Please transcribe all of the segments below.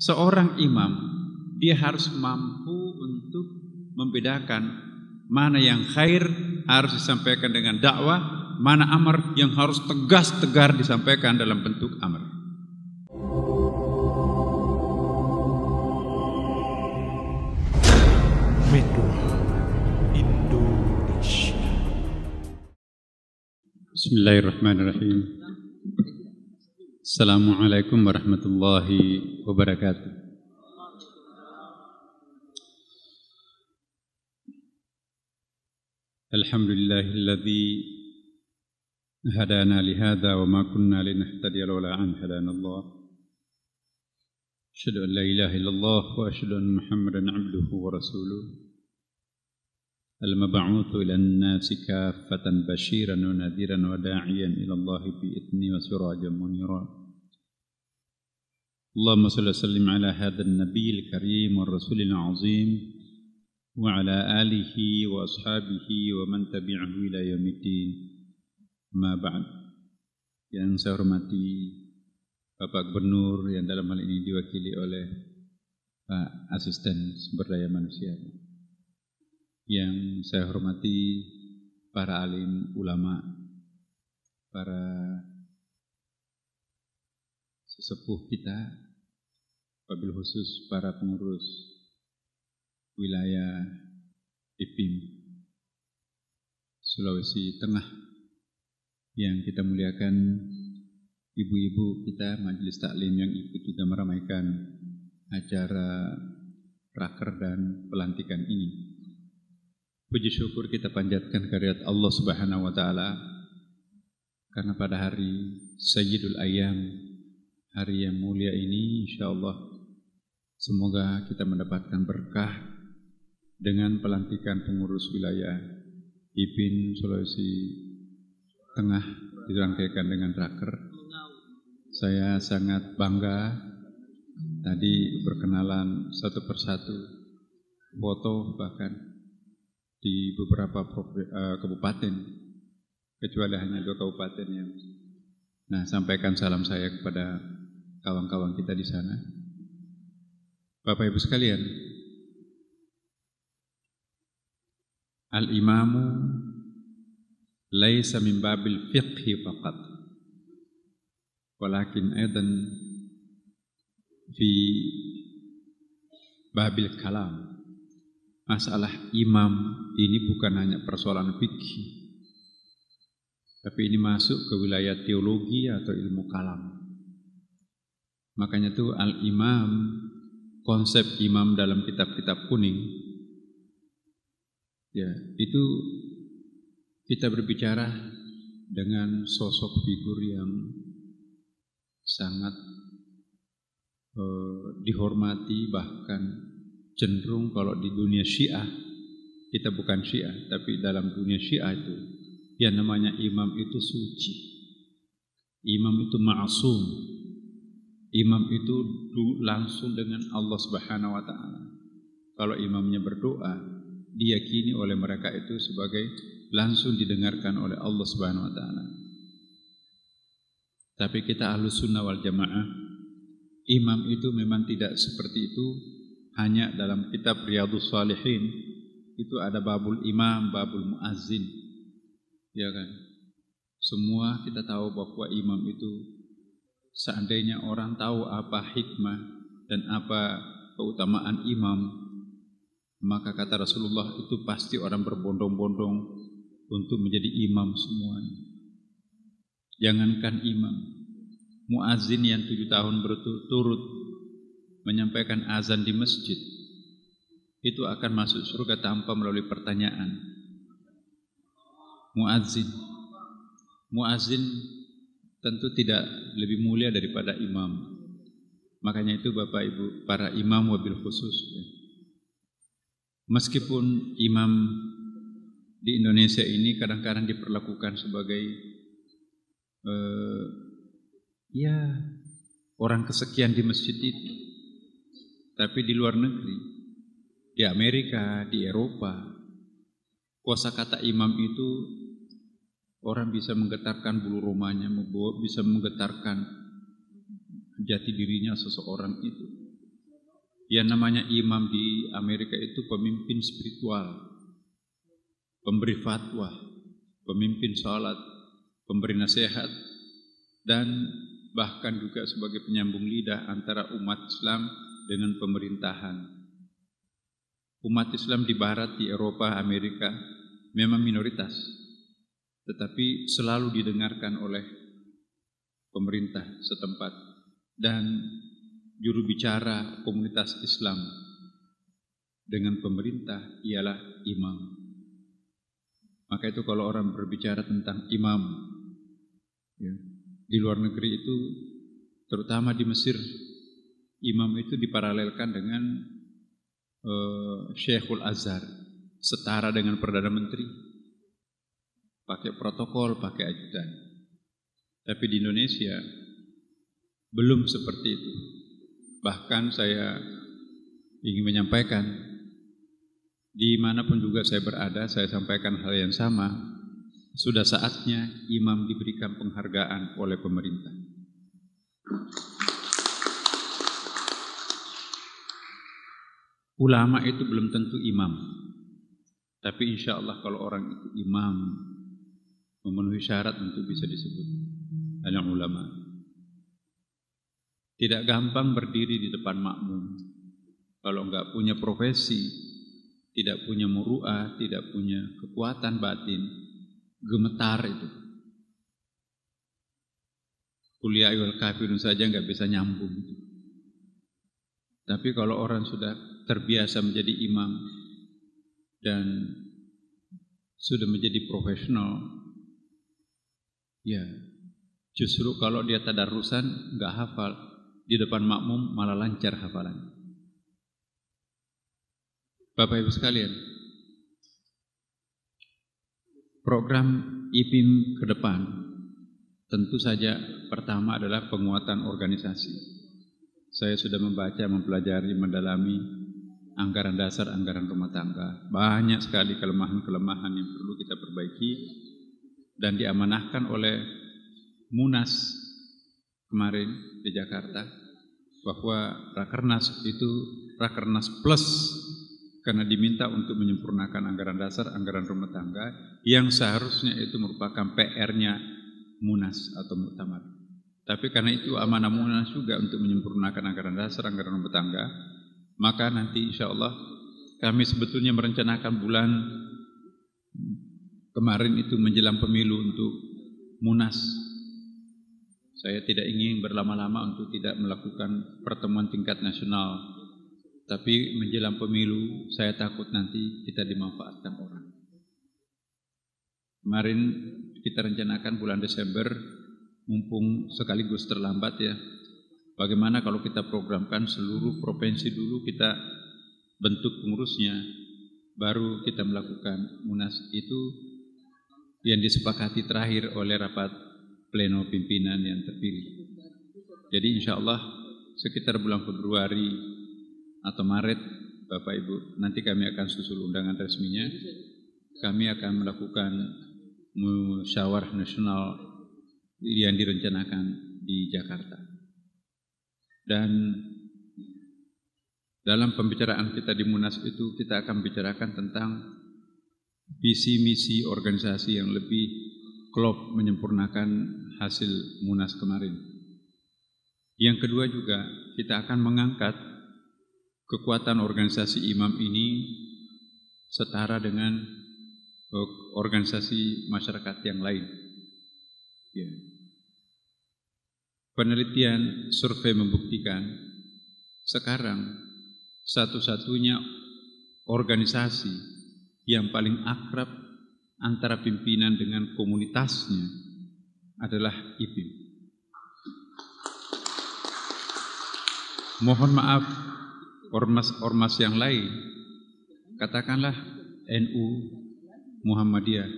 seorang imam dia harus mampu untuk membedakan mana yang khair harus disampaikan dengan dakwah, mana amar yang harus tegas tegar disampaikan dalam bentuk amar. Indonesia. Bismillahirrahmanirrahim. السلام عليكم ورحمة الله وبركاته الحمد لله الذي هدانا لهذا وما كنا لنهتدي لولا أن هدانا الله أشهد أن لا إله إلا الله وأشهد أن محمدا عبده ورسوله المبعوث إلى الناس كافة بشيرا ونذيرا وداعيا إلى الله بإذنه وسراجا منيرا اللهم صل وسلم على هذا النبي الكريم والرسول العظيم وعلى آله وأصحابه ومن تبعه إلى يوم الدين ما بعد yang saya hormati Bapak Gubernur yang dalam hal ini diwakili oleh Pak Asisten Sumber Daya Manusia yang saya hormati para alim ulama para sepuh kita, wabil khusus para pengurus wilayah IPIM Sulawesi Tengah yang kita muliakan ibu-ibu kita majelis taklim yang ikut juga meramaikan acara raker dan pelantikan ini. Puji syukur kita panjatkan karyat Allah Subhanahu wa taala karena pada hari Sayyidul Ayyam hari yang mulia ini insya Allah semoga kita mendapatkan berkah dengan pelantikan pengurus wilayah IPIN Sulawesi Tengah dirangkaikan dengan raker. Saya sangat bangga tadi berkenalan satu persatu foto bahkan di beberapa eh, kabupaten kecuali hanya dua kabupaten yang Nah, sampaikan salam saya kepada kawan-kawan kita di sana. Bapak Ibu sekalian, Al-imamu laisa min babil fiqhi faqat walakin aidan fi babil kalam masalah imam ini bukan hanya persoalan fikih tapi ini masuk ke wilayah teologi atau ilmu kalam Makanya itu al-imam, konsep imam dalam kitab-kitab kuning, ya itu kita berbicara dengan sosok figur yang sangat eh, dihormati bahkan cenderung kalau di dunia Syiah kita bukan Syiah tapi dalam dunia Syiah itu yang namanya imam itu suci imam itu maasum. Imam itu langsung dengan Allah Subhanahu wa taala. Kalau imamnya berdoa, diyakini oleh mereka itu sebagai langsung didengarkan oleh Allah Subhanahu wa taala. Tapi kita ahlus sunnah wal jamaah Imam itu memang tidak seperti itu Hanya dalam kitab Riyadhus Salihin Itu ada babul imam, babul muazzin Ya kan Semua kita tahu bahwa imam itu seandainya orang tahu apa hikmah dan apa keutamaan imam, maka kata Rasulullah itu pasti orang berbondong-bondong untuk menjadi imam semuanya. Jangankan imam, muazin yang tujuh tahun berturut menyampaikan azan di masjid, itu akan masuk surga tanpa melalui pertanyaan. Muazin, muazin tentu tidak lebih mulia daripada imam. Makanya itu Bapak Ibu para imam wabil khusus. Ya. Meskipun imam di Indonesia ini kadang-kadang diperlakukan sebagai uh, ya orang kesekian di masjid itu. Tapi di luar negeri, di Amerika, di Eropa, kuasa kata imam itu Orang bisa menggetarkan bulu romanya, bisa menggetarkan jati dirinya seseorang itu. Yang namanya imam di Amerika itu pemimpin spiritual, pemberi fatwa, pemimpin sholat, pemberi nasihat, dan bahkan juga sebagai penyambung lidah antara umat Islam dengan pemerintahan. Umat Islam di Barat, di Eropa, Amerika memang minoritas, tetapi selalu didengarkan oleh pemerintah setempat dan juru bicara komunitas Islam dengan pemerintah ialah imam. Maka itu kalau orang berbicara tentang imam ya, di luar negeri itu terutama di Mesir imam itu diparalelkan dengan uh, Syekhul Azhar setara dengan perdana menteri pakai protokol, pakai ajudan. Tapi di Indonesia belum seperti itu. Bahkan saya ingin menyampaikan dimanapun juga saya berada, saya sampaikan hal yang sama. Sudah saatnya imam diberikan penghargaan oleh pemerintah. Ulama itu belum tentu imam. Tapi insya Allah kalau orang itu imam, memenuhi syarat untuk bisa disebut alim ulama. Tidak gampang berdiri di depan makmum. Kalau enggak punya profesi, tidak punya muruah, tidak punya kekuatan batin, gemetar itu. Kuliah iwal kafirun saja enggak bisa nyambung. Tapi kalau orang sudah terbiasa menjadi imam dan sudah menjadi profesional, Ya, justru kalau dia tadarusan nggak hafal di depan makmum malah lancar hafalan. Bapak Ibu sekalian, program IPIM ke depan tentu saja pertama adalah penguatan organisasi. Saya sudah membaca, mempelajari, mendalami anggaran dasar, anggaran rumah tangga. Banyak sekali kelemahan-kelemahan yang perlu kita perbaiki dan diamanahkan oleh Munas kemarin di Jakarta bahwa Rakernas itu Rakernas plus karena diminta untuk menyempurnakan anggaran dasar, anggaran rumah tangga yang seharusnya itu merupakan PR-nya Munas atau Muktamar. Tapi karena itu amanah Munas juga untuk menyempurnakan anggaran dasar, anggaran rumah tangga, maka nanti insya Allah kami sebetulnya merencanakan bulan kemarin itu menjelang pemilu untuk munas. Saya tidak ingin berlama-lama untuk tidak melakukan pertemuan tingkat nasional. Tapi menjelang pemilu saya takut nanti kita dimanfaatkan orang. Kemarin kita rencanakan bulan Desember mumpung sekaligus terlambat ya. Bagaimana kalau kita programkan seluruh provinsi dulu kita bentuk pengurusnya baru kita melakukan munas itu yang disepakati terakhir oleh rapat pleno pimpinan yang terpilih. Jadi insya Allah sekitar bulan Februari atau Maret, Bapak Ibu, nanti kami akan susul undangan resminya. Kami akan melakukan musyawarah nasional yang direncanakan di Jakarta. Dan dalam pembicaraan kita di Munas itu kita akan bicarakan tentang visi misi organisasi yang lebih klop menyempurnakan hasil munas kemarin. Yang kedua juga kita akan mengangkat kekuatan organisasi imam ini setara dengan eh, organisasi masyarakat yang lain. Ya. Penelitian survei membuktikan sekarang satu-satunya organisasi yang paling akrab antara pimpinan dengan komunitasnya adalah IPIM. Mohon maaf ormas-ormas yang lain, katakanlah NU, Muhammadiyah,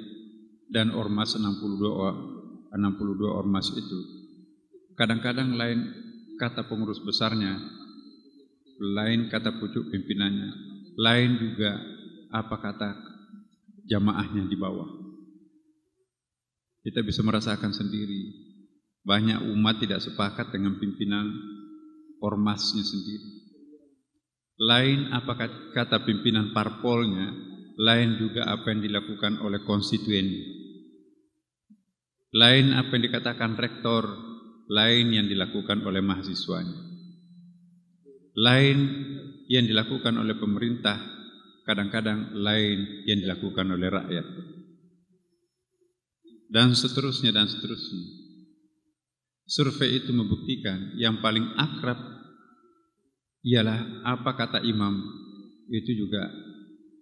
dan ormas 62, 62 ormas itu. Kadang-kadang lain kata pengurus besarnya, lain kata pucuk pimpinannya, lain juga apa kata jamaahnya di bawah. Kita bisa merasakan sendiri, banyak umat tidak sepakat dengan pimpinan ormasnya sendiri. Lain apa kata pimpinan parpolnya, lain juga apa yang dilakukan oleh konstituen. Lain apa yang dikatakan rektor, lain yang dilakukan oleh mahasiswanya. Lain yang dilakukan oleh pemerintah, kadang-kadang lain yang dilakukan oleh rakyat. Dan seterusnya dan seterusnya. Survei itu membuktikan yang paling akrab ialah apa kata imam itu juga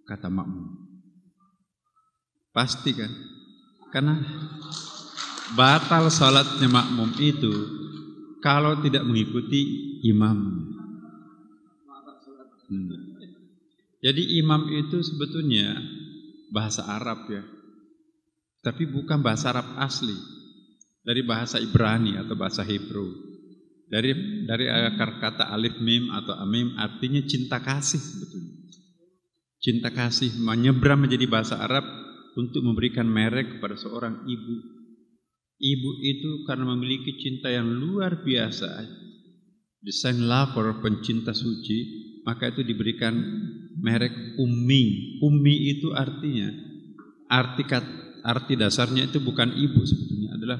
kata makmum. Pasti kan? Karena batal salatnya makmum itu kalau tidak mengikuti imam. Hmm. Jadi imam itu sebetulnya bahasa Arab ya. Tapi bukan bahasa Arab asli. Dari bahasa Ibrani atau bahasa Hebrew. Dari dari akar kata alif mim atau amim artinya cinta kasih sebetulnya. Cinta kasih menyebrang menjadi bahasa Arab untuk memberikan merek kepada seorang ibu. Ibu itu karena memiliki cinta yang luar biasa, desain lover pencinta suci, maka itu diberikan merek umi, umi itu artinya arti arti dasarnya itu bukan ibu sebetulnya adalah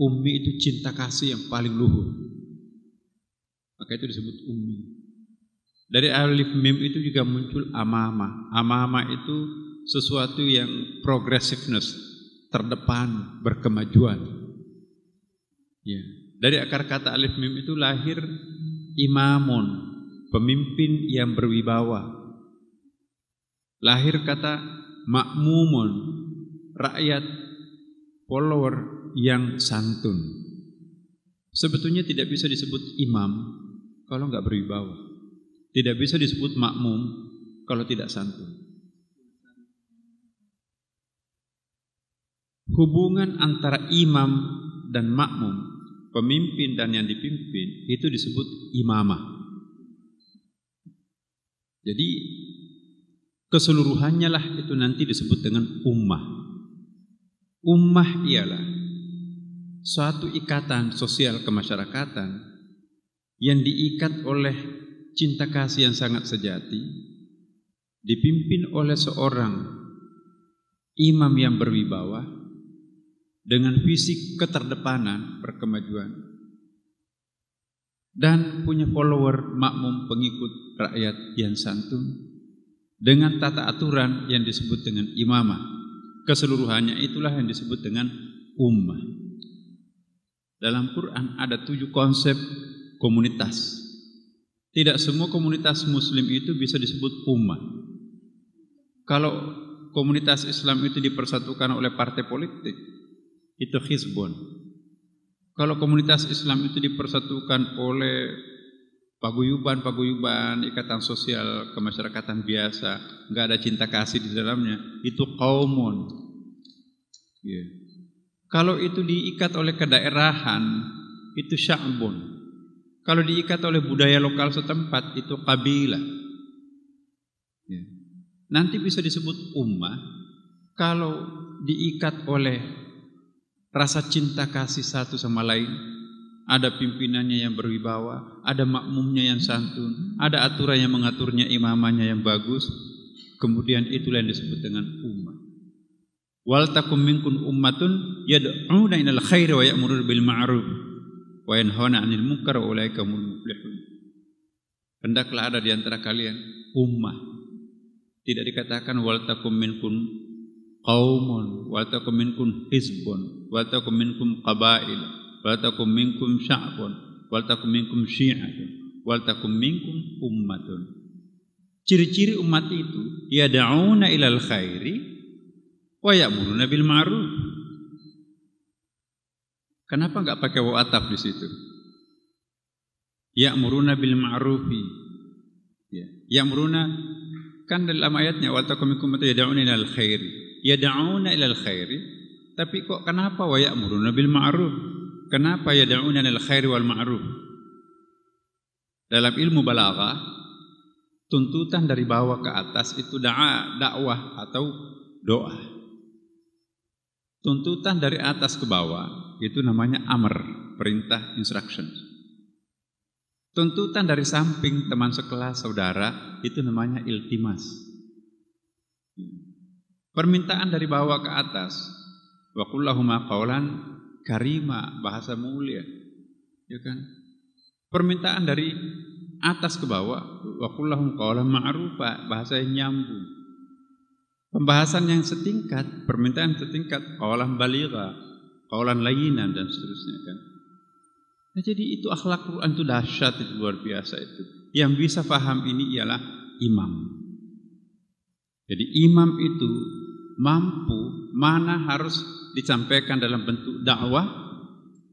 umi itu cinta kasih yang paling luhur. Maka itu disebut umi. Dari alif mim itu juga muncul amama. Amama itu sesuatu yang progressiveness, terdepan, berkemajuan. Ya. Dari akar kata alif mim itu lahir imamun, pemimpin yang berwibawa, lahir kata makmumun, rakyat, follower yang santun. Sebetulnya tidak bisa disebut imam kalau nggak berwibawa. Tidak bisa disebut makmum kalau tidak santun. Hubungan antara imam dan makmum, pemimpin dan yang dipimpin, itu disebut imamah. Jadi keseluruhannya lah itu nanti disebut dengan ummah. Ummah ialah suatu ikatan sosial kemasyarakatan yang diikat oleh cinta kasih yang sangat sejati, dipimpin oleh seorang imam yang berwibawa dengan fisik keterdepanan berkemajuan dan punya follower makmum pengikut rakyat yang santun dengan tata aturan yang disebut dengan imamah. Keseluruhannya itulah yang disebut dengan ummah. Dalam Quran ada tujuh konsep komunitas. Tidak semua komunitas muslim itu bisa disebut ummah. Kalau komunitas Islam itu dipersatukan oleh partai politik, itu khizbun. Kalau komunitas Islam itu dipersatukan oleh paguyuban-paguyuban ikatan sosial kemasyarakatan biasa nggak ada cinta kasih di dalamnya itu kaumun yeah. kalau itu diikat oleh kedaerahan itu sya'bun kalau diikat oleh budaya lokal setempat itu kabilah yeah. nanti bisa disebut ummah kalau diikat oleh rasa cinta kasih satu sama lain ada pimpinannya yang berwibawa, ada makmumnya yang santun, ada aturan yang mengaturnya imamannya yang bagus. Kemudian itulah yang disebut dengan umat. Wal takum minkum ummatun yad'una ilal khairi wa ya'muruna bil ma'ruf wa yanhauna 'anil munkar wa ulaika humul muflihun. Hendaklah ada di antara kalian ummah. Tidak dikatakan wal takum minkum qaumun, wa takum minkum hizbun, wa takum minkum qabail Waltakum minkum sya'bun, waltakum minkum syi'atun, waltakum minkum ummatun. Ciri-ciri umat itu da'una ilal khairi wa ya'muruna bil ma'ruf. Kenapa enggak pakai wa di situ? Ya'muruna bil ma'rufi. Ya, ya'muruna kan dalam ayatnya wa takum ya da'una ilal khairi. da'una ilal khairi, tapi kok kenapa wa ya'muruna bil ma'ruf? Kenapa ya yad'una lil khairi wal ma'ruf? Dalam ilmu balaghah, tuntutan dari bawah ke atas itu da'a, dakwah atau doa. Tuntutan dari atas ke bawah itu namanya amr, perintah instructions. Tuntutan dari samping teman sekelas saudara itu namanya iltimas. Permintaan dari bawah ke atas. Wa qawlan karima, bahasa mulia. Ya kan? Permintaan dari atas ke bawah, kullahum qawlan ma'rufa, bahasa yang nyambung. Pembahasan yang setingkat, permintaan setingkat, qawlan baligha, qawlan layinan dan seterusnya kan. Nah, jadi itu akhlak Quran itu dahsyat itu luar biasa itu. Yang bisa paham ini ialah imam. Jadi imam itu mampu mana harus disampaikan dalam bentuk dakwah,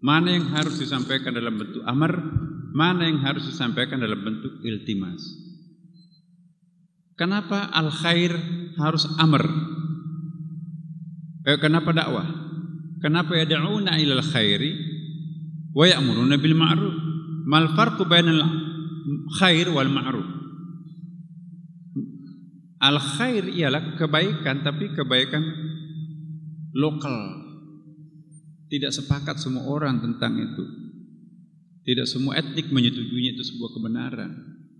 mana yang harus disampaikan dalam bentuk amar, mana yang harus disampaikan dalam bentuk iltimas. Kenapa al khair harus amar? Eh, kenapa dakwah? Kenapa ya ila ilal khairi wa ya'muruna bil ma'ruf? Mal farqu bainal khair wal ma'ruf? Al khair ialah kebaikan tapi kebaikan lokal. Tidak sepakat semua orang tentang itu. Tidak semua etnik menyetujuinya itu sebuah kebenaran.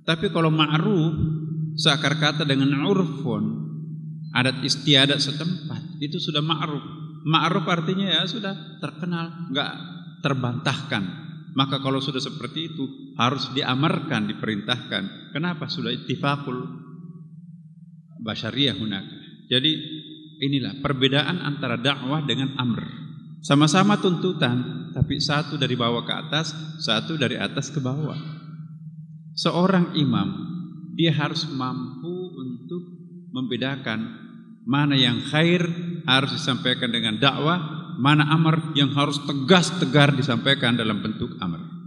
Tapi kalau ma'ruf seakar kata dengan urfun, adat istiadat setempat, itu sudah ma'ruf. Ma'ruf artinya ya sudah terkenal, nggak terbantahkan. Maka kalau sudah seperti itu harus diamarkan, diperintahkan. Kenapa? Sudah ittifaqul basyariyah hunaka. Jadi Inilah perbedaan antara dakwah dengan amr. Sama-sama tuntutan, tapi satu dari bawah ke atas, satu dari atas ke bawah. Seorang imam, dia harus mampu untuk membedakan mana yang khair harus disampaikan dengan dakwah, mana amr yang harus tegas-tegar disampaikan dalam bentuk amr.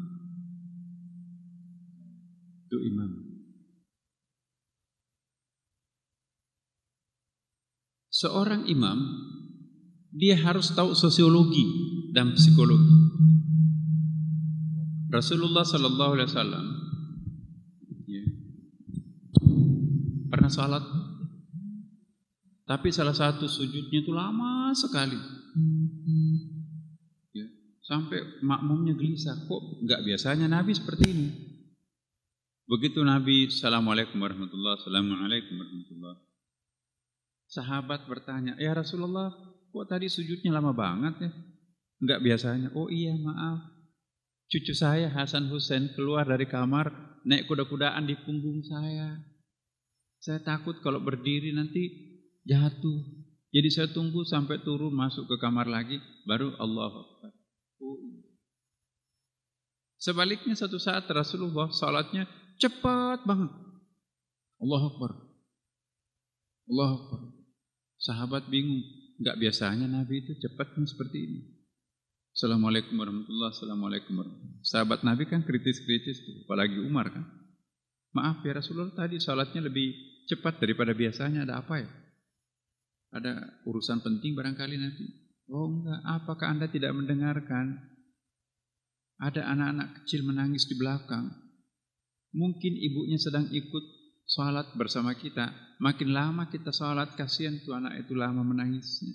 seorang imam dia harus tahu sosiologi dan psikologi. Rasulullah Sallallahu Alaihi Wasallam ya, pernah salat, tapi salah satu sujudnya itu lama sekali, ya, sampai makmumnya gelisah. Kok nggak biasanya Nabi seperti ini? Begitu Nabi, Assalamualaikum warahmatullahi wabarakatuh. Sahabat bertanya, ya Rasulullah, kok tadi sujudnya lama banget ya? Enggak biasanya. Oh iya maaf, cucu saya Hasan Hussein keluar dari kamar naik kuda-kudaan di punggung saya. Saya takut kalau berdiri nanti jatuh. Jadi saya tunggu sampai turun masuk ke kamar lagi baru Allah oh iya. Sebaliknya satu saat Rasulullah salatnya cepat banget. Allah Akbar. Allah Akbar. Sahabat bingung, nggak biasanya Nabi itu cepat kan seperti ini. Assalamualaikum warahmatullahi wabarakatuh. Sahabat Nabi kan kritis-kritis apalagi Umar kan. Maaf ya Rasulullah tadi salatnya lebih cepat daripada biasanya, ada apa ya? Ada urusan penting barangkali Nabi. Oh enggak, apakah Anda tidak mendengarkan? Ada anak-anak kecil menangis di belakang. Mungkin ibunya sedang ikut sholat bersama kita. Makin lama kita sholat, kasihan tuh anak itu lama menangisnya.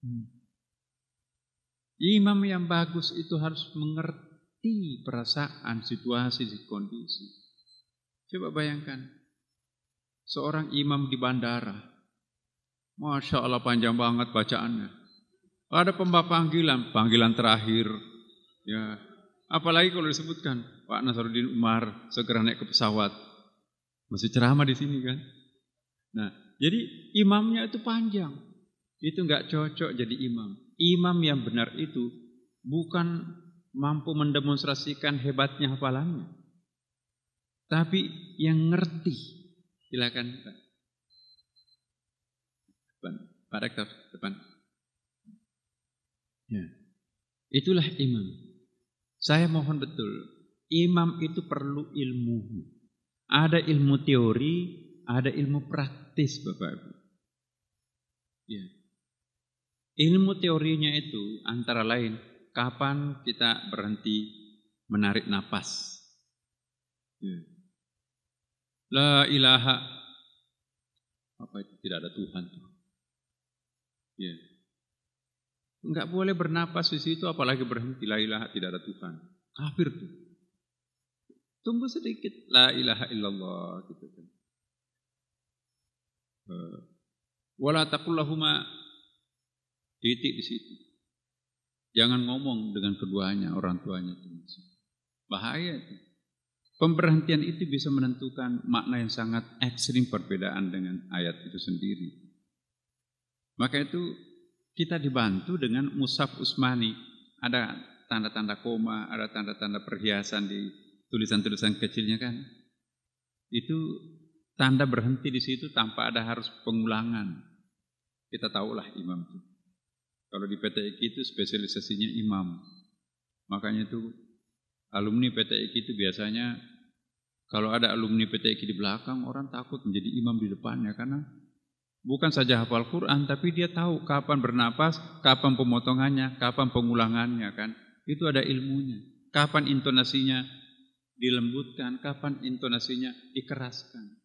Hmm. Imam yang bagus itu harus mengerti perasaan, situasi, kondisi. Coba bayangkan, seorang imam di bandara. Masya Allah panjang banget bacaannya. Ada pembah panggilan, panggilan terakhir. Ya, Apalagi kalau disebutkan Pak Nasaruddin Umar segera naik ke pesawat. Masih ceramah di sini kan. Nah, jadi imamnya itu panjang. Itu nggak cocok jadi imam. Imam yang benar itu bukan mampu mendemonstrasikan hebatnya hafalannya. Tapi yang ngerti. Silakan Pak. Pak Rektor, depan. Ya. Itulah imam. Saya mohon betul, imam itu perlu ilmu. Ada ilmu teori, ada ilmu praktis Bapak Ibu. Ya. Ilmu teorinya itu antara lain kapan kita berhenti menarik napas. Ya. La ilaha apa itu tidak ada Tuhan. Ya. Enggak boleh bernapas di situ apalagi berhenti la ilaha tidak ada Tuhan. Kafir tuh. Tumbuh sedikit. La ilaha illallah. Gitu kan. Eh, wala taqullahuma titik di situ. Jangan ngomong dengan keduanya, orang tuanya termasuk. Bahaya itu. Pemberhentian itu bisa menentukan makna yang sangat ekstrim perbedaan dengan ayat itu sendiri. Maka itu kita dibantu dengan Musaf Usmani. Ada tanda-tanda koma, ada tanda-tanda perhiasan di tulisan-tulisan kecilnya kan itu tanda berhenti di situ tanpa ada harus pengulangan kita tahulah imam itu kalau di PTIK itu spesialisasinya imam makanya itu alumni PTIK itu biasanya kalau ada alumni PTIK di belakang orang takut menjadi imam di depannya karena bukan saja hafal Quran tapi dia tahu kapan bernapas, kapan pemotongannya, kapan pengulangannya kan. Itu ada ilmunya. Kapan intonasinya dilembutkan, kapan intonasinya dikeraskan.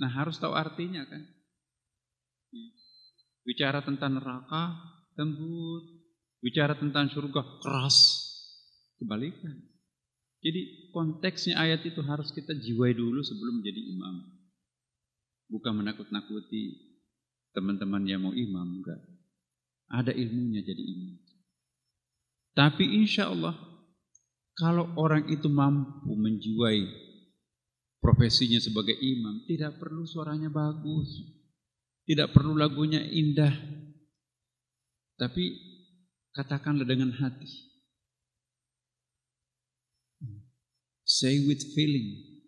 Nah harus tahu artinya kan. Ya. Bicara tentang neraka, lembut. Bicara tentang surga, keras. Kebalikan. Jadi konteksnya ayat itu harus kita jiwai dulu sebelum menjadi imam. Bukan menakut-nakuti teman-teman yang mau imam, enggak. Ada ilmunya jadi imam. Tapi insya Allah kalau orang itu mampu menjiwai profesinya sebagai imam, tidak perlu suaranya bagus, tidak perlu lagunya indah, tapi katakanlah dengan hati. Say with feeling.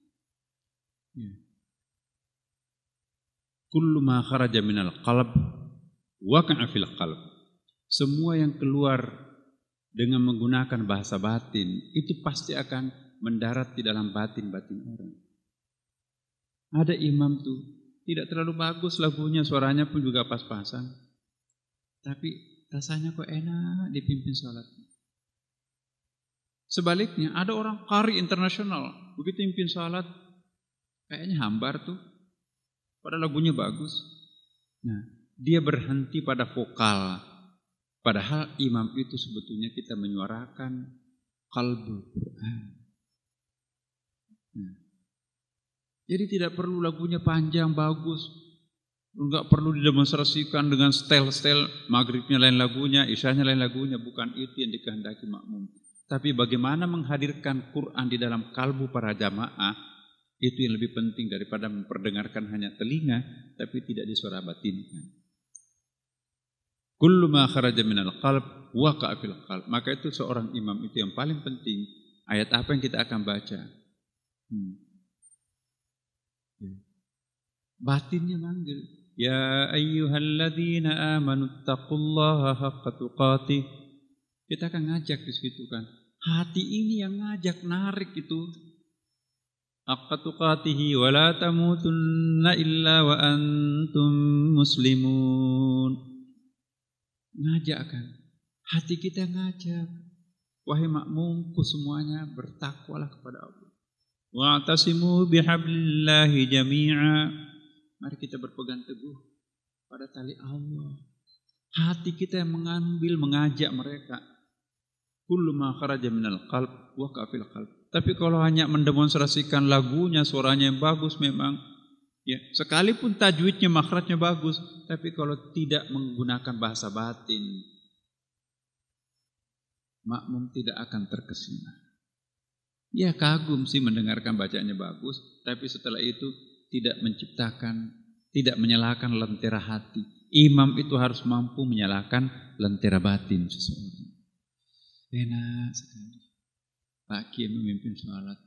Ya. Kullu ma kharaja minal qalb waqa'a fil qalb. Semua yang keluar dengan menggunakan bahasa batin itu pasti akan mendarat di dalam batin-batin orang. Ada imam tuh tidak terlalu bagus lagunya, suaranya pun juga pas-pasan. Tapi rasanya kok enak dipimpin sholat. Sebaliknya ada orang kari internasional, begitu pimpin sholat, kayaknya hambar tuh. Padahal lagunya bagus. Nah, dia berhenti pada vokal Padahal imam itu sebetulnya kita menyuarakan kalbu Quran. Nah. Jadi tidak perlu lagunya panjang, bagus. Enggak perlu didemonstrasikan dengan style-style maghribnya lain lagunya, isyanya lain lagunya. Bukan itu yang dikehendaki makmum. Tapi bagaimana menghadirkan Quran di dalam kalbu para jamaah, itu yang lebih penting daripada memperdengarkan hanya telinga, tapi tidak disuara batinkan. Kullu ma kharaja minal qalb waqa fil qalb. Maka itu seorang imam itu yang paling penting ayat apa yang kita akan baca. Hmm. Ya. Batinnya manggil. Ya ayyuhalladzina amanu taqullaha haqqa tuqatih. Kita akan ngajak di situ kan. Hati ini yang ngajak narik itu. Haqqa tuqatih wa la tamutunna illa wa antum muslimun. Ngajak kan. Hati kita ngajak. Wahai makmumku semuanya bertakwalah kepada Allah. tasimu bihablillahi jami'a. Mari kita berpegang teguh pada tali Allah. Hati kita yang mengambil, mengajak mereka. Kullu ma kharaja minal qalb wa kafil qalb. Tapi kalau hanya mendemonstrasikan lagunya, suaranya yang bagus memang Ya, sekalipun tajwidnya makhrajnya bagus, tapi kalau tidak menggunakan bahasa batin, makmum tidak akan terkesima. Ya kagum sih mendengarkan bacanya bagus, tapi setelah itu tidak menciptakan, tidak menyalahkan lentera hati. Imam itu harus mampu menyalahkan lentera batin seseorang. Enak sekali. Pak Kiai memimpin sholat.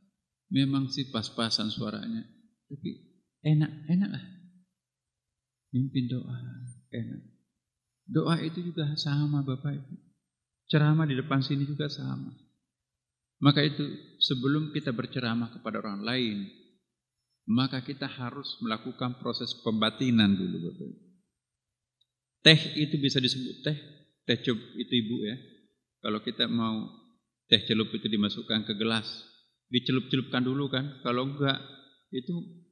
Memang sih pas-pasan suaranya, tapi Enak, enak lah. Mimpin doa, enak. Doa itu juga sama Bapak Ibu. Ceramah di depan sini juga sama. Maka itu sebelum kita berceramah kepada orang lain, maka kita harus melakukan proses pembatinan dulu Bapak Ibu. Teh itu bisa disebut teh, teh celup itu Ibu ya. Kalau kita mau teh celup itu dimasukkan ke gelas, dicelup-celupkan dulu kan. Kalau enggak, itu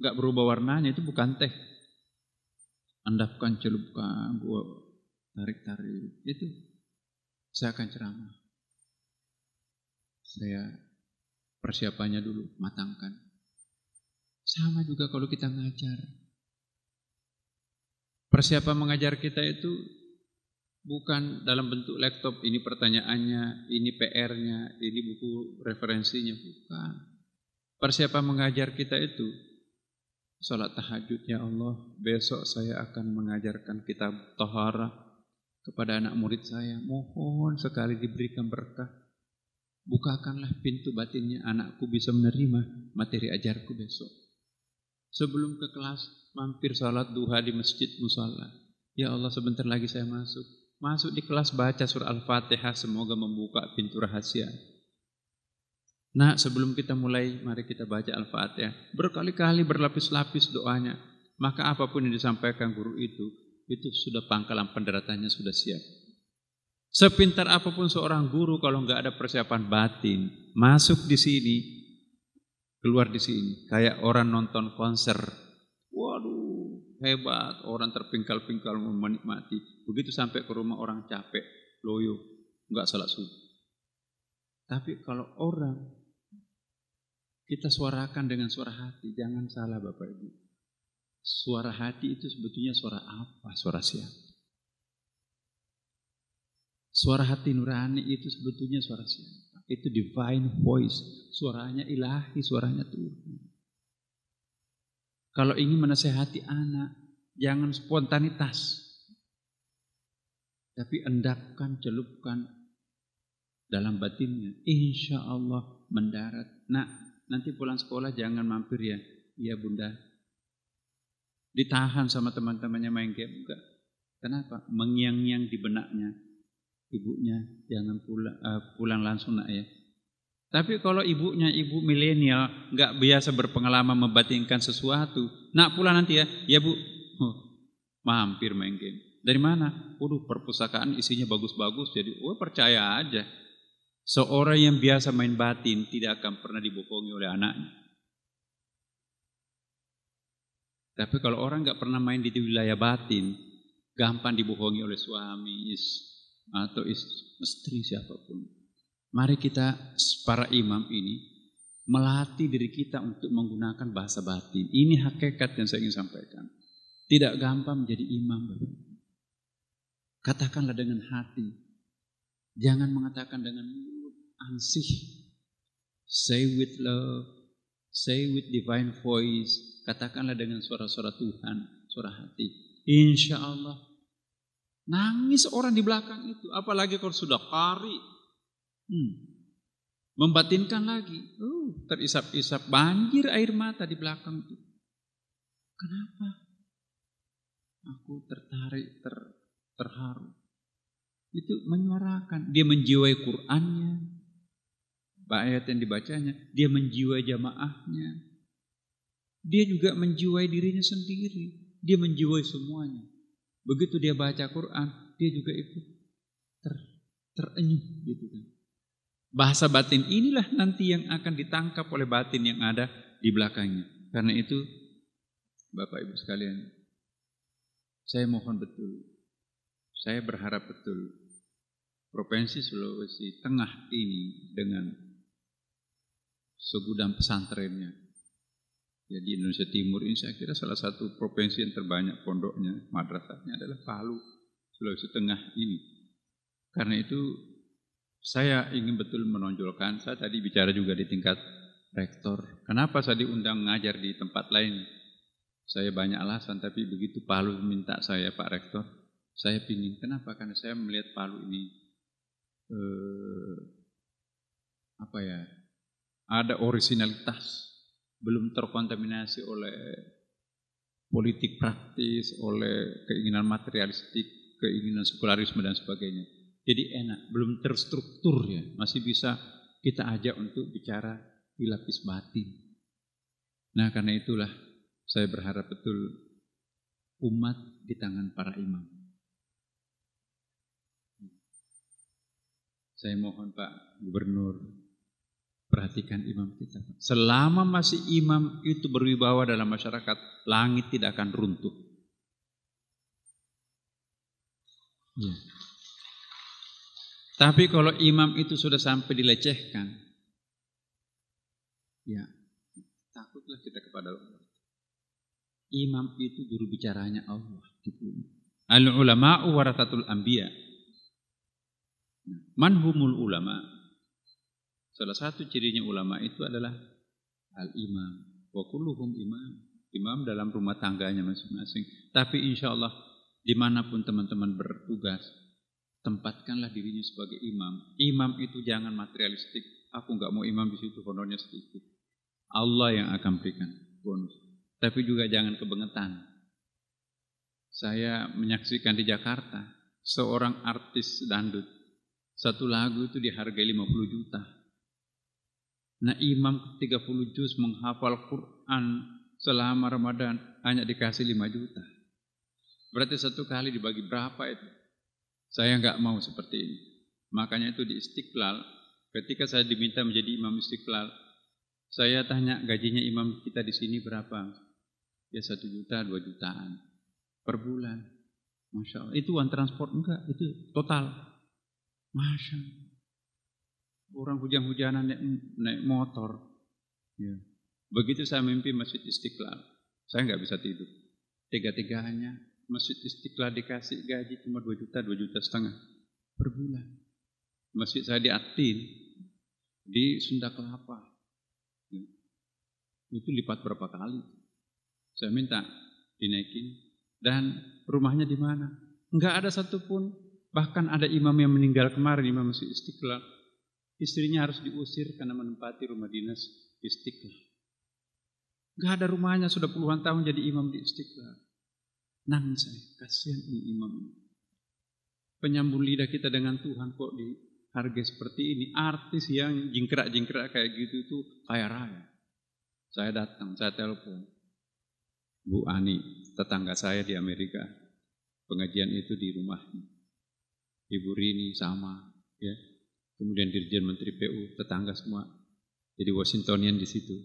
nggak berubah warnanya itu bukan teh. Andapkan, celupkan, gua tarik-tarik. Itu saya akan ceramah. Saya persiapannya dulu, matangkan. Sama juga kalau kita ngajar. Persiapan mengajar kita itu bukan dalam bentuk laptop, ini pertanyaannya, ini PR-nya, ini buku referensinya, bukan. Persiapan mengajar kita itu Salat tahajud ya Allah, besok saya akan mengajarkan kitab Tohara kepada anak murid saya. Mohon sekali diberikan berkah. Bukakanlah pintu batinnya anakku bisa menerima materi ajarku besok. Sebelum ke kelas, mampir salat duha di masjid musala. Ya Allah sebentar lagi saya masuk. Masuk di kelas baca surah Al-Fatihah semoga membuka pintu rahasia. Nah, sebelum kita mulai, mari kita baca Al-Fatihah. Berkali-kali berlapis-lapis doanya. Maka apapun yang disampaikan guru itu, itu sudah pangkalan penderatannya sudah siap. Sepintar apapun seorang guru kalau nggak ada persiapan batin, masuk di sini, keluar di sini, kayak orang nonton konser. Waduh, hebat, orang terpingkal-pingkal menikmati. Begitu sampai ke rumah orang capek, loyo, nggak salah subuh. Tapi kalau orang kita suarakan dengan suara hati, jangan salah Bapak Ibu. Suara hati itu sebetulnya suara apa? Suara siapa? Suara hati nurani itu sebetulnya suara siapa? Itu divine voice, suaranya ilahi, suaranya Tuhan. Kalau ingin menasehati anak, jangan spontanitas. Tapi endapkan, celupkan dalam batinnya. Insya Allah mendarat. Nak, nanti pulang sekolah jangan mampir ya. Iya bunda. Ditahan sama teman-temannya main game enggak. Kenapa? Mengiang-ngiang di benaknya. Ibunya jangan pulang, uh, eh, pulang langsung nak ya. Tapi kalau ibunya ibu milenial nggak biasa berpengalaman membatinkan sesuatu, nak pulang nanti ya, iya bu, oh, mampir main game. Dari mana? Waduh perpustakaan isinya bagus-bagus, jadi oh percaya aja. Seorang yang biasa main batin tidak akan pernah dibohongi oleh anaknya. Tapi kalau orang nggak pernah main di wilayah batin, gampang dibohongi oleh suami, is, atau istri siapapun. Mari kita para imam ini melatih diri kita untuk menggunakan bahasa batin. Ini hakikat yang saya ingin sampaikan. Tidak gampang menjadi imam. Katakanlah dengan hati, Jangan mengatakan dengan mulut an Say with love, say with divine voice. Katakanlah dengan suara-suara Tuhan, suara hati. Insya Allah. Nangis orang di belakang itu. Apalagi kalau sudah kari. Hmm. Membatinkan lagi. Uh, terisap-isap banjir air mata di belakang itu. Kenapa? Aku tertarik, ter, terharu. Itu menyuarakan. Dia menjiwai Qur'annya, ayat yang dibacanya, dia menjiwai jamaahnya. Dia juga menjiwai dirinya sendiri, dia menjiwai semuanya. Begitu dia baca Quran, dia juga ikut ter, terenyuh gitu kan. Bahasa batin inilah nanti yang akan ditangkap oleh batin yang ada di belakangnya. Karena itu Bapak Ibu sekalian, saya mohon betul, saya berharap betul Provinsi Sulawesi Tengah ini dengan segudang pesantrennya. Ya Indonesia Timur ini saya kira salah satu provinsi yang terbanyak pondoknya, madrasahnya adalah Palu, Sulawesi Tengah ini. Karena itu saya ingin betul menonjolkan, saya tadi bicara juga di tingkat rektor. Kenapa saya diundang ngajar di tempat lain? Saya banyak alasan, tapi begitu Palu minta saya Pak Rektor, saya pingin. Kenapa? Karena saya melihat Palu ini eh, apa ya ada originalitas, belum terkontaminasi oleh politik praktis, oleh keinginan materialistik, keinginan sekularisme dan sebagainya. Jadi enak, belum terstruktur ya, masih bisa kita ajak untuk bicara di lapis batin. Nah karena itulah saya berharap betul umat di tangan para imam. Saya mohon Pak Gubernur Perhatikan imam kita. Selama masih imam itu berwibawa dalam masyarakat, langit tidak akan runtuh. Ya. Tapi kalau imam itu sudah sampai dilecehkan, ya takutlah kita kepada Allah. Imam itu guru bicaranya Allah gitu. Al ulama'u waratatul anbiya. Nah, manhumul ulama'u. ulama? Salah satu cirinya ulama itu adalah al-imam. Wa kulluhum imam. Imam dalam rumah tangganya masing-masing. Tapi insya Allah dimanapun teman-teman bertugas, tempatkanlah dirinya sebagai imam. Imam itu jangan materialistik. Aku nggak mau imam di situ, honornya sedikit. Allah yang akan berikan bonus. Tapi juga jangan kebengetan. Saya menyaksikan di Jakarta seorang artis dandut. Satu lagu itu dihargai 50 juta Nah imam 30 juz menghafal Quran selama Ramadan hanya dikasih 5 juta. Berarti satu kali dibagi berapa itu? Saya nggak mau seperti ini. Makanya itu di Istiqlal, ketika saya diminta menjadi imam Istiqlal, saya tanya gajinya imam kita di sini berapa? Ya satu juta, dua jutaan per bulan. Masya Allah. Itu one transport enggak? Itu total. Masya Allah orang hujan-hujanan naik, naik motor. Ya. Begitu saya mimpi Masjid Istiqlal, saya nggak bisa tidur. Tiga-tiganya Masjid Istiqlal dikasih gaji cuma 2 juta, 2 juta setengah per bulan. Masjid saya di Atin, di Sunda Kelapa. Ya. Itu lipat berapa kali. Saya minta dinaikin. Dan rumahnya di mana? Enggak ada satupun. Bahkan ada imam yang meninggal kemarin, imam Masjid Istiqlal Istrinya harus diusir karena menempati rumah dinas di Istiqlal. Gak ada rumahnya sudah puluhan tahun jadi imam di Istiqlal. Nangis saya, kasihan ini imam Penyambung lidah kita dengan Tuhan kok di harga seperti ini. Artis yang jingkrak-jingkrak kayak gitu itu kaya raya. Saya datang, saya telepon. Bu Ani, tetangga saya di Amerika. Pengajian itu di rumahnya. Ibu Rini sama, ya kemudian dirjen menteri PU, tetangga semua. Jadi Washingtonian di situ.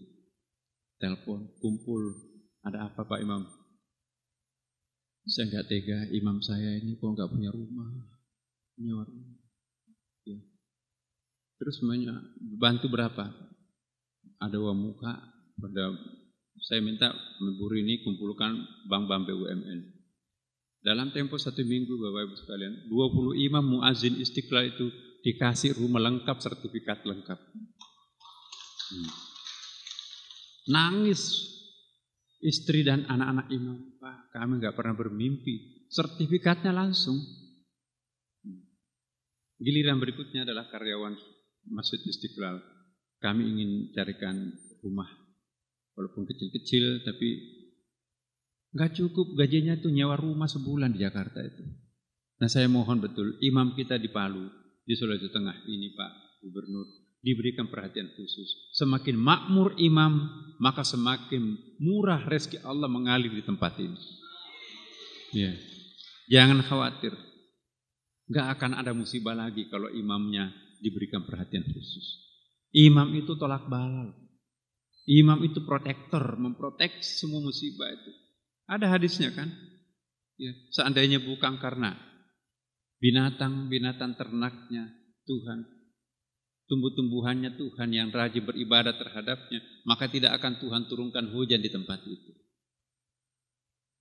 Telepon, kumpul, ada apa Pak Imam? Saya nggak tega, imam saya ini kok nggak punya rumah, punya warung. Ya. Terus banyak, bantu berapa? Ada wamuka, pada saya minta memburu ini kumpulkan bank-bank BUMN. Dalam tempo satu minggu Bapak Ibu sekalian, 20 imam muazin istiqlal itu dikasih rumah lengkap, sertifikat lengkap. Hmm. Nangis istri dan anak-anak imam. Pak, kami nggak pernah bermimpi. Sertifikatnya langsung. Hmm. Giliran berikutnya adalah karyawan Masjid Istiqlal. Kami ingin carikan rumah. Walaupun kecil-kecil, tapi nggak cukup gajinya tuh nyawa rumah sebulan di Jakarta itu. Nah saya mohon betul, imam kita di Palu, di Sulawesi Tengah ini Pak Gubernur diberikan perhatian khusus. Semakin makmur imam, maka semakin murah rezeki Allah mengalir di tempat ini. Ya. Jangan khawatir. Gak akan ada musibah lagi kalau imamnya diberikan perhatian khusus. Imam itu tolak balal. Imam itu protektor, memproteksi semua musibah itu. Ada hadisnya kan? Ya, seandainya bukan karena binatang-binatang ternaknya Tuhan, tumbuh-tumbuhannya Tuhan yang rajin beribadah terhadapnya, maka tidak akan Tuhan turunkan hujan di tempat itu.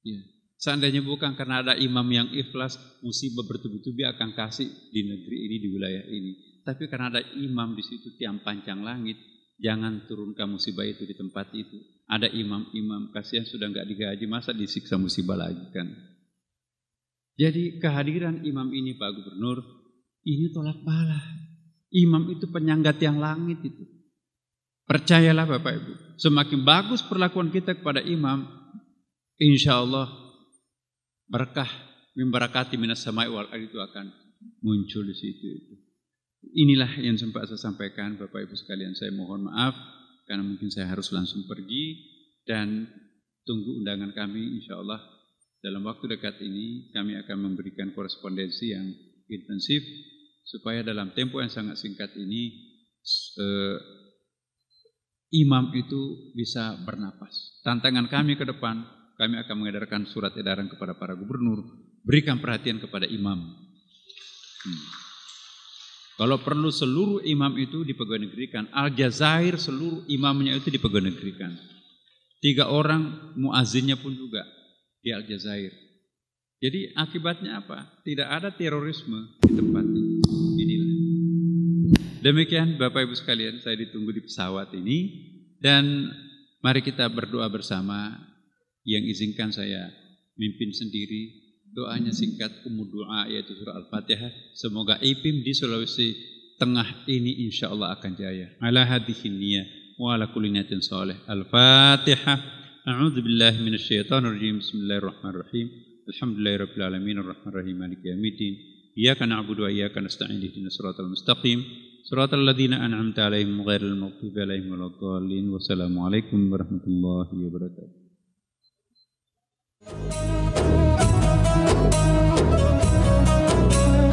Ya. Seandainya bukan karena ada imam yang ikhlas, musibah bertubi-tubi akan kasih di negeri ini, di wilayah ini. Tapi karena ada imam di situ tiang panjang langit, jangan turunkan musibah itu di tempat itu. Ada imam-imam, kasihan sudah nggak digaji, masa disiksa musibah lagi kan? Jadi kehadiran imam ini Pak Gubernur, ini tolak pala. Imam itu penyangga tiang langit itu. Percayalah Bapak Ibu, semakin bagus perlakuan kita kepada imam, insya Allah berkah memberkati minas samai wal itu akan muncul di situ. itu. Inilah yang sempat saya sampaikan Bapak Ibu sekalian. Saya mohon maaf karena mungkin saya harus langsung pergi dan tunggu undangan kami insya Allah dalam waktu dekat ini kami akan memberikan korespondensi yang intensif supaya dalam tempo yang sangat singkat ini eh, imam itu bisa bernapas. Tantangan kami ke depan, kami akan mengedarkan surat edaran kepada para gubernur, berikan perhatian kepada imam. Hmm. Kalau perlu seluruh imam itu al jazair seluruh imamnya itu negerikan Tiga orang muazinnya pun juga di Aljazair. Jadi akibatnya apa? Tidak ada terorisme di tempat ini. Demikian Bapak Ibu sekalian, saya ditunggu di pesawat ini dan mari kita berdoa bersama yang izinkan saya mimpin sendiri doanya singkat umur doa yaitu surah Al-Fatihah. Semoga IPIM di Sulawesi Tengah ini insya Allah akan jaya. Ala hadhihi niyah wa ala kulli Al-Fatihah. أعوذ بالله من الشيطان الرجيم بسم الله الرحمن الرحيم الحمد لله رب العالمين الرحمن الرحيم مالك يوم الدين إياك نعبد وإياك نستعين اهدنا الصراط المستقيم صراط الذين أنعمت عليهم غير المغضوب عليهم ولا الضالين والسلام عليكم ورحمة الله وبركاته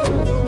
Thank you.